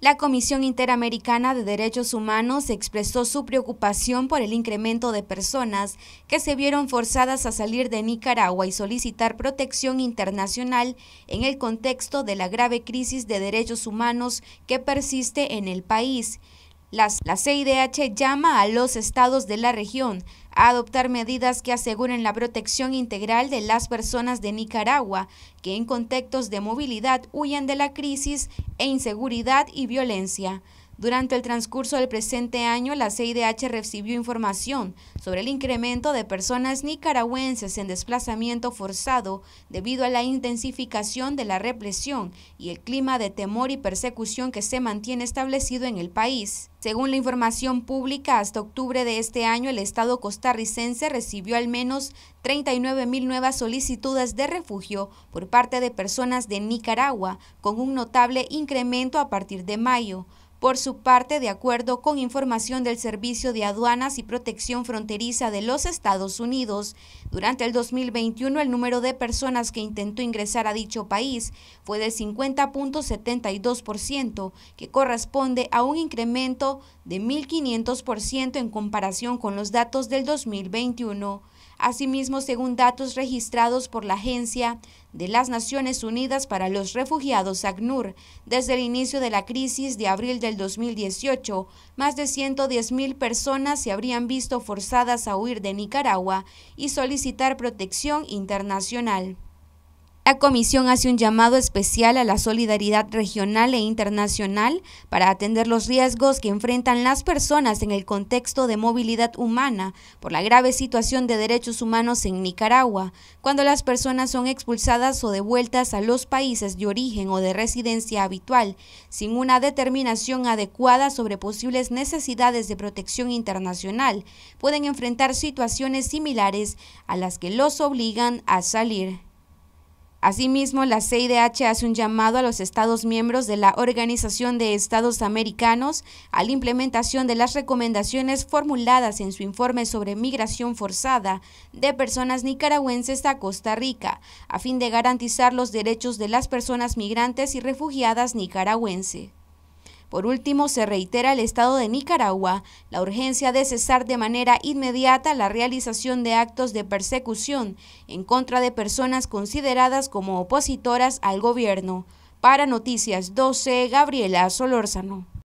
La Comisión Interamericana de Derechos Humanos expresó su preocupación por el incremento de personas que se vieron forzadas a salir de Nicaragua y solicitar protección internacional en el contexto de la grave crisis de derechos humanos que persiste en el país la CIDH llama a los estados de la región a adoptar medidas que aseguren la protección integral de las personas de Nicaragua que en contextos de movilidad huyen de la crisis e inseguridad y violencia. Durante el transcurso del presente año, la CIDH recibió información sobre el incremento de personas nicaragüenses en desplazamiento forzado debido a la intensificación de la represión y el clima de temor y persecución que se mantiene establecido en el país. Según la información pública, hasta octubre de este año el Estado costarricense recibió al menos 39.000 nuevas solicitudes de refugio por parte de personas de Nicaragua, con un notable incremento a partir de mayo. Por su parte, de acuerdo con información del Servicio de Aduanas y Protección Fronteriza de los Estados Unidos, durante el 2021 el número de personas que intentó ingresar a dicho país fue del 50.72%, que corresponde a un incremento de 1.500% en comparación con los datos del 2021. Asimismo, según datos registrados por la Agencia de las Naciones Unidas para los Refugiados, ACNUR, desde el inicio de la crisis de abril del 2018, más de 110 mil personas se habrían visto forzadas a huir de Nicaragua y solicitar protección internacional. La comisión hace un llamado especial a la solidaridad regional e internacional para atender los riesgos que enfrentan las personas en el contexto de movilidad humana por la grave situación de derechos humanos en Nicaragua, cuando las personas son expulsadas o devueltas a los países de origen o de residencia habitual, sin una determinación adecuada sobre posibles necesidades de protección internacional, pueden enfrentar situaciones similares a las que los obligan a salir. Asimismo, la CIDH hace un llamado a los Estados miembros de la Organización de Estados Americanos a la implementación de las recomendaciones formuladas en su informe sobre migración forzada de personas nicaragüenses a Costa Rica, a fin de garantizar los derechos de las personas migrantes y refugiadas nicaragüenses. Por último, se reitera al Estado de Nicaragua la urgencia de cesar de manera inmediata la realización de actos de persecución en contra de personas consideradas como opositoras al gobierno. Para Noticias 12, Gabriela Solórzano.